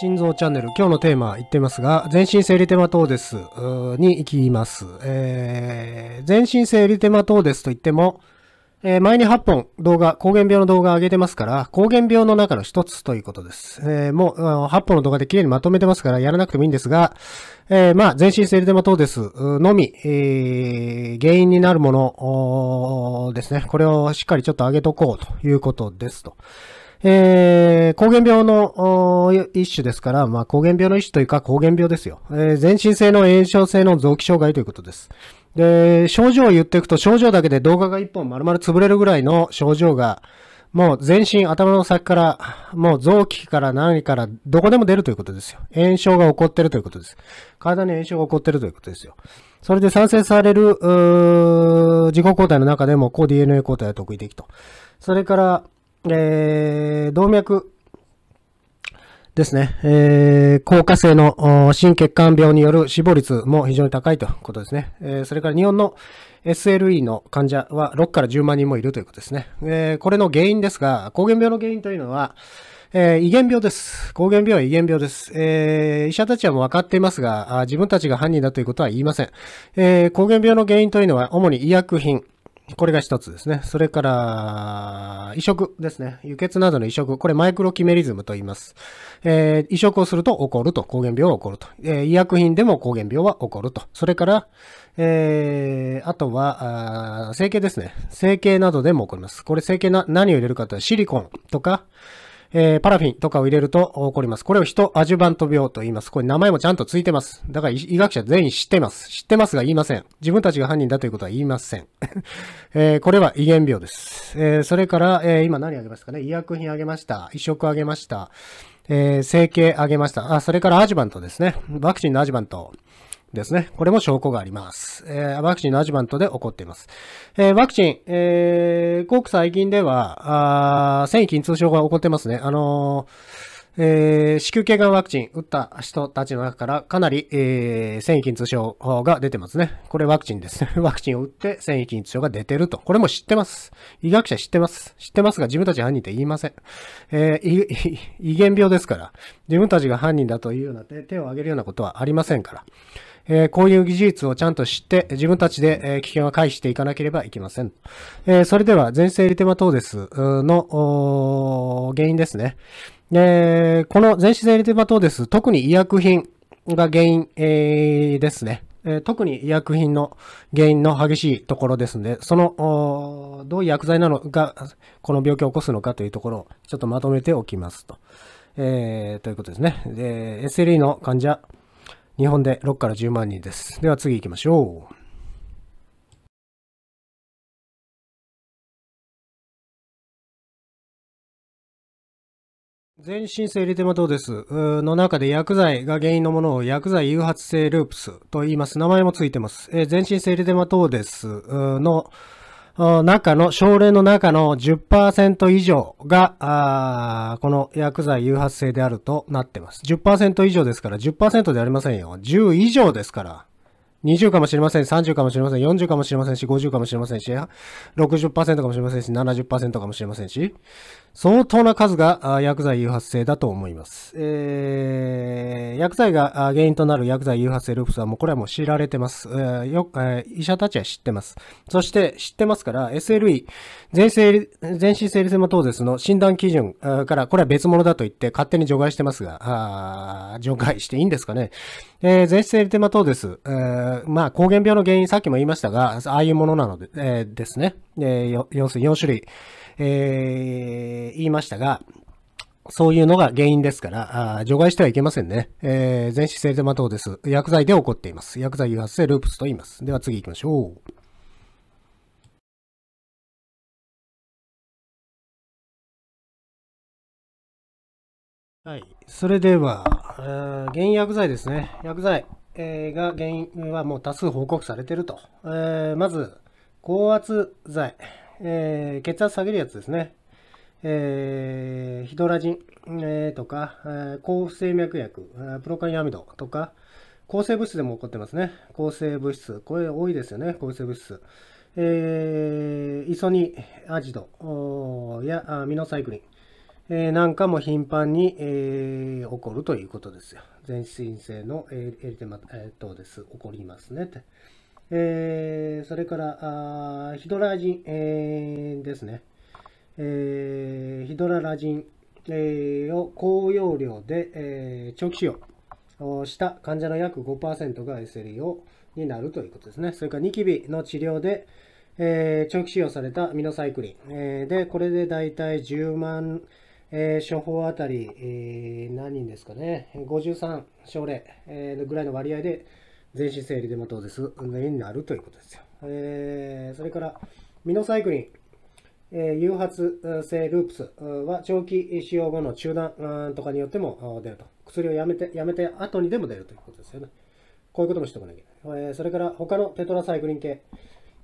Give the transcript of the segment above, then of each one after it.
心臓チャンネル、今日のテーマ言ってますが、全身生理テマトーデスに行きます。えー、全身生理テマトーデスと言っても、えー、前に8本動画、膠原病の動画上げてますから、膠原病の中の一つということです。えー、もう、8本の動画で綺麗にまとめてますから、やらなくてもいいんですが、えー、まあ、全身生理テマトーデスのみ、えー、原因になるものですね。これをしっかりちょっと上げとこうということですと。えー、膠原病の一種ですから、まあ、膠原病の一種というか膠原病ですよ。えー、全身性の炎症性の臓器障害ということです。で、症状を言っていくと、症状だけで動画が一本丸々潰れるぐらいの症状が、もう全身、頭の先から、もう臓器から何から、どこでも出るということですよ。炎症が起こってるということです。体に炎症が起こってるということですよ。それで産生される、自己抗体の中でも、抗 DNA 抗体は得意的と。それから、えー、動脈ですね、えー、硬化性の心血管病による死亡率も非常に高いということですね。えー、それから日本の SLE の患者は6から10万人もいるということですね。えー、これの原因ですが、膠原病の原因というのは、えー、遺伝病です。膠原病は遺伝病です。えー、医者たちはもう分かっていますが、自分たちが犯人だということは言いません。えー、膠原病の原因というのは、主に医薬品、これが一つですね。それから、移植ですね。輸血などの移植。これマイクロキメリズムと言います。えー、移植をすると起こると。抗原病は起こると。えー、医薬品でも抗原病は起こると。それから、えー、あとは、整形ですね。整形などでも起こります。これ整形な、何を入れるかというとシリコンとか、えー、パラフィンとかを入れると起こります。これを人アジュバント病と言います。これ名前もちゃんとついてます。だから医学者全員知ってます。知ってますが言いません。自分たちが犯人だということは言いません。えー、これは遺言病です。えー、それから、えー、今何あげますかね医薬品あげました。移植あげました。えー、整形あげました。あ、それからアジュバントですね。ワクチンのアジュバント。ですね。これも証拠があります。えー、ワクチンのアジュバントで起こっています。えー、ワクチン、えー、ごく最近では、あ繊維筋痛症が起こってますね。あのー、えー、子宮頸がんワクチン打った人たちの中からかなり、えー、繊維筋痛症が出てますね。これワクチンですね。ワクチンを打って繊維筋痛症が出てると。これも知ってます。医学者知ってます。知ってますが自分たち犯人って言いません。えー、遺元病ですから。自分たちが犯人だというような手を挙げるようなことはありませんから。えー、こういう技術をちゃんと知って、自分たちで、えー、危険は回していかなければいけません。えー、それでは、前世リテマトーデスの原因ですね。えー、この全自然リテマトーデス、特に医薬品が原因、えー、ですね。え特に医薬品の原因の激しいところですので、その、どういう薬剤なのが、この病気を起こすのかというところをちょっとまとめておきますと。えー、ということですね。で、SLE の患者、日本で6から10万人です。では次行きましょう。全理申請入れ手間どうですの中で薬剤が原因のものを薬剤誘発性ループスと言います。名前もついてます。え全身性入れ手間どうですの中の、症例の中の10%以上が、この薬剤誘発性であるとなってます。10%以上ですから、10%でありませんよ。10以上ですから。20かもしれません30かもしれません、40かもしれませんし、50かもしれませんし、60%かもしれませんし、70%かもしれませんし、相当な数が薬剤誘発性だと思います。えー、薬剤が原因となる薬剤誘発性ループスはもうこれはもう知られてます。えー、よえー、医者たちは知ってます。そして知ってますから SLE、全全身生理セマトーゼスの診断基準からこれは別物だと言って勝手に除外してますが、あ除外していいんですかね。えー、全身生理セマトーゼス、えー、まあ、抗原病の原因さっきも言いましたが、ああいうものなので、えー、ですね。えー、要するに4種類。えー、言いましたが、そういうのが原因ですから、あ除外してはいけませんね。えー、全身性デマ等です。薬剤で起こっています。薬剤誘発性ループスと言います。では次行きましょう。はい。それでは、原因薬剤ですね。薬剤、えが原因はもう多数報告されていると。えー、まず、高圧剤。えー、血圧下げるやつですね。えー、ヒドラジン、えー、とか、えー、抗不整脈薬、プロカリアミドとか、抗生物質でも起こってますね。抗生物質。これ多いですよね、抗生物質。えー、イソニアジドやミノサイクリン、えー、なんかも頻繁に、えー、起こるということですよ。全身性のエリテマ等です。起こりますねって。えー、それからあヒドラジン、えー、ですね、えー、ヒドララジン、えー、を高容量で、えー、長期使用した患者の約5%が SLE になるということですね。それからニキビの治療で、えー、長期使用されたミノサイクリン、えー、で、これで大体10万、えー、処方あたり、えー、何人ですかね、53症例、えー、ぐらいの割合で、全身整理でも当ですになるということですよ。えー、それから、ミノサイクリン、えー、誘発性ループスは長期使用後の中断とかによっても出ると。薬をやめて、やめて後にでも出るということですよね。こういうこともしておかなきゃいけない。えー、それから、他のテトラサイクリン系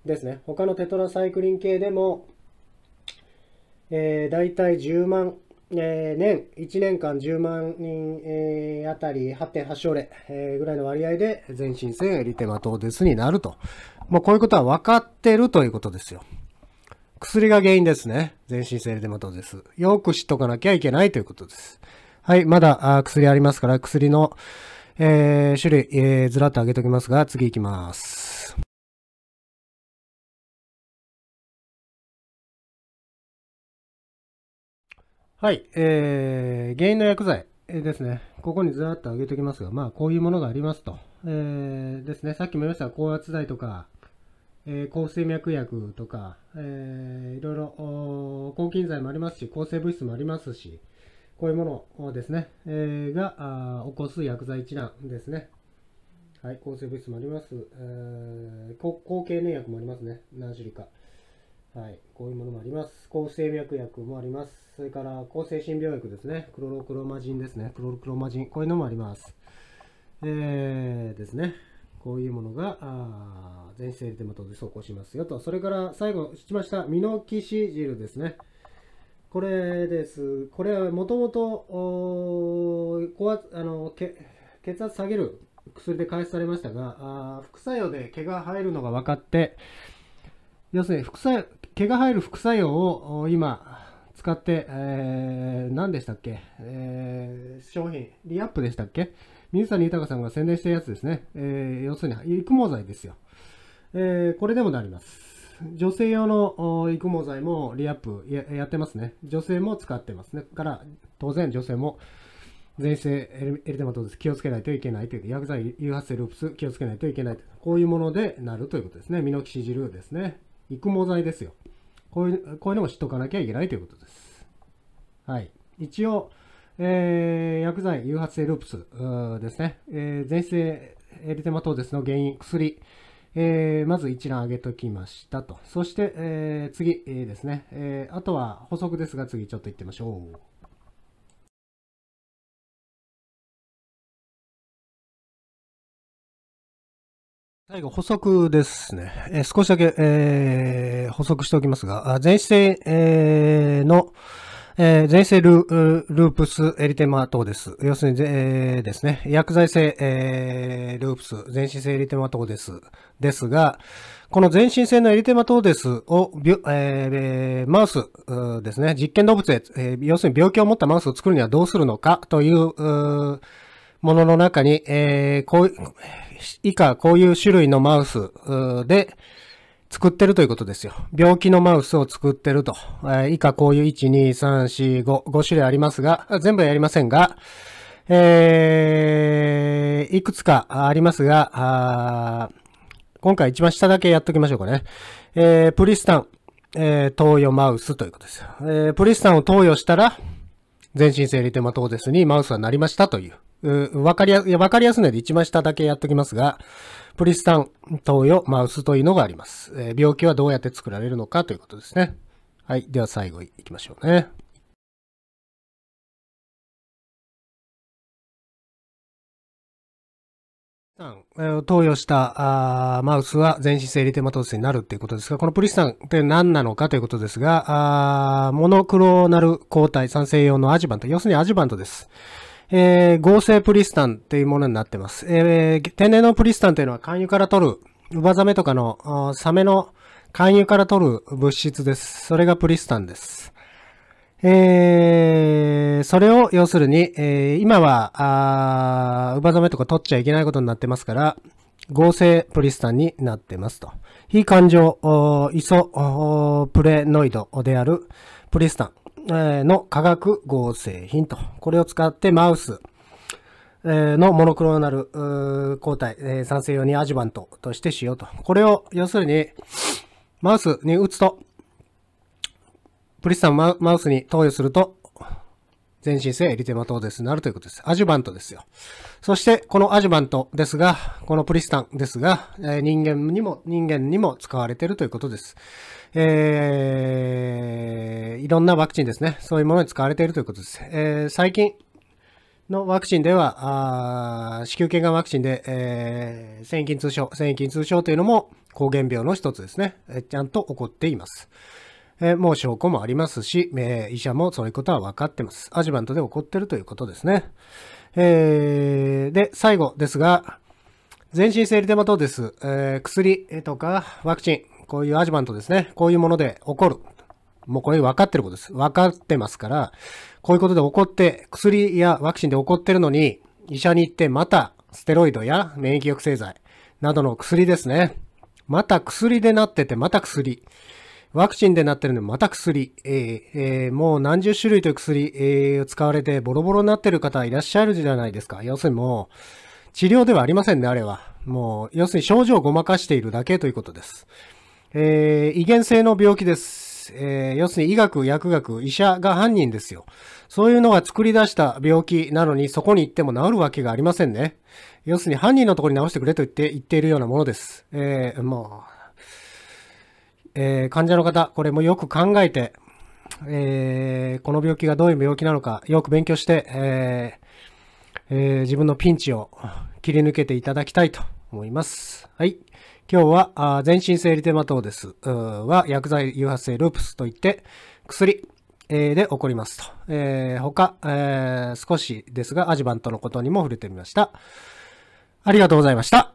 ですね。他のテトラサイクリン系でも、えー、大体10万えー、年1年間10万人、えー、あたり8.8症例、えー、ぐらいの割合で全身性エリテマトーデスになると。もうこういうことは分かってるということですよ。薬が原因ですね。全身性エリテマトーデス。よく知っとかなきゃいけないということです。はい、まだあ薬ありますから、薬の、えー、種類、えー、ずらっと上げておきますが、次行きます。はい、えー、原因の薬剤ですね。ここにずらっと上げておきますが、まあ、こういうものがありますと。えー、ですね、さっきも言いました高圧剤とか、えー、抗水脈薬とか、えー、いろいろ抗菌剤もありますし、抗生物質もありますし、こういうものですね、えー、が起こす薬剤一覧ですね。はい、抗生物質もあります。えー、抗経粘薬もありますね、何種類か。はい、こういうものもあります。抗生脈薬もあります。それから抗精神病薬ですね。クロロクロマジンですね。クロロクロマジン。こういうのもあります。えー、ですね。こういうものが、あ全生でデマトで走行しますよと。それから最後、しました、ミノキシジルですね。これです。これはもともと血圧下げる薬で開始されましたが、あ副作用で毛が生えるのが分かって、要するに副作用毛が入る副作用を今使って、えー、何でしたっけ、えー、商品、リアップでしたっけ水谷豊さんが宣伝したやつですね。えー、要するに育毛剤ですよ。えー、これでもなります。女性用の育毛剤もリアップやってますね。女性も使ってますね。から、当然女性も全性エリテマトーゼス気をつけないといけないという、薬剤誘発性ループス気をつけないといけないといこういうものでなるということですね。ミノキシジルですね。育毛剤ですよ。こういうこういうのも知っておかなきゃいけないということです。はい。一応、えー、薬剤誘発性ループスですね。えー、前性エリテマトーデスの原因、薬。えー、まず一覧上げときましたと。そして、えー、次、えー、ですね、えあとは補足ですが次ちょっと行ってみましょう。最後、補足ですね。えー、少しだけ、えー、補足しておきますが、前身性えー、の、えー、前世ループスエリテマ等です。要するに、えー、ですね、薬剤性、えー、ループス、全身性エリテマ等です。ですが、この全身性のエリテマ等ですを、えー、マウスですね、実験動物へ、えー、要するに病気を持ったマウスを作るにはどうするのかという、うものの中に、えー、こう、以下こういう種類のマウスで作ってるということですよ。病気のマウスを作ってると。え以下こういう1、2、3、4、5、5種類ありますが、全部やりませんが、えー、いくつかありますが、今回一番下だけやっときましょうかね。えー、プリスタン、えー、投与マウスということです。えー、プリスタンを投与したら、全身性リテマトーゼスにマウスはなりましたという。う、わかりや、いや、わかりやすいので一番下だけやっときますが、プリスタン、投与、マウスというのがあります。えー、病気はどうやって作られるのかということですね。はい。では最後行きましょうね。投与したマウスは全身性リテマトースになるということですが、このプリスタンって何なのかということですが、モノクローナル抗体酸性用のアジバント、要するにアジバントです。えー、合成プリスタンというものになってます。えー、天然のプリスタンというのは勧誘から取る、ウバザメとかのサメの勧誘から取る物質です。それがプリスタンです。えー、それを要するに、えー、今は、あウバザメとか取っちゃいけないことになってますから、合成プリスタンになってますと。非感情、イソプレノイドであるプリスタン。の化学合成品と、これを使ってマウスのモノクローナル抗体、酸性用にアジュバントとして使用と。これを、要するに、マウスに打つと、プリスタンマウスに投与すると、全身性エリテマトーデスになるということです。アジュバントですよ。そして、このアジュバントですが、このプリスタンですが、えー、人間にも、人間にも使われているということです。えー、いろんなワクチンですね。そういうものに使われているということです。えー、最近のワクチンでは、あ子宮頸がんワクチンで、えー、繊維筋痛症、繊維筋痛症というのも、膠原病の一つですね。えー、ちゃんと起こっています。えー、もう証拠もありますし、えー、医者もそういうことは分かってます。アジュバントで起こってるということですね。えー、で、最後ですが、全身生理デマ等です。えー、薬とかワクチン、こういうアジュバントですね。こういうもので起こる。もうこれ分かってることです。分かってますから、こういうことで起こって、薬やワクチンで起こってるのに、医者に行ってまた、ステロイドや免疫抑制剤などの薬ですね。また薬でなってて、また薬。ワクチンでなってるのまた薬、えーえー、もう何十種類という薬、えー、使われてボロボロになってる方いらっしゃるじゃないですか。要するにもう治療ではありませんね、あれは。もう、要するに症状をごまかしているだけということです。えー、遺伝性の病気です。えー、要するに医学、薬学、医者が犯人ですよ。そういうのが作り出した病気なのに、そこに行っても治るわけがありませんね。要するに犯人のところに治してくれと言って、言っているようなものです。えー、もう、えー、患者の方、これもよく考えて、えー、この病気がどういう病気なのか、よく勉強して、えー、え自分のピンチを切り抜けていただきたいと思います。はい。今日は、あ全身生理テマトーです。は、薬剤誘発性ループスといって、薬、えで起こりますと。え他、え少しですが、アジバントのことにも触れてみました。ありがとうございました。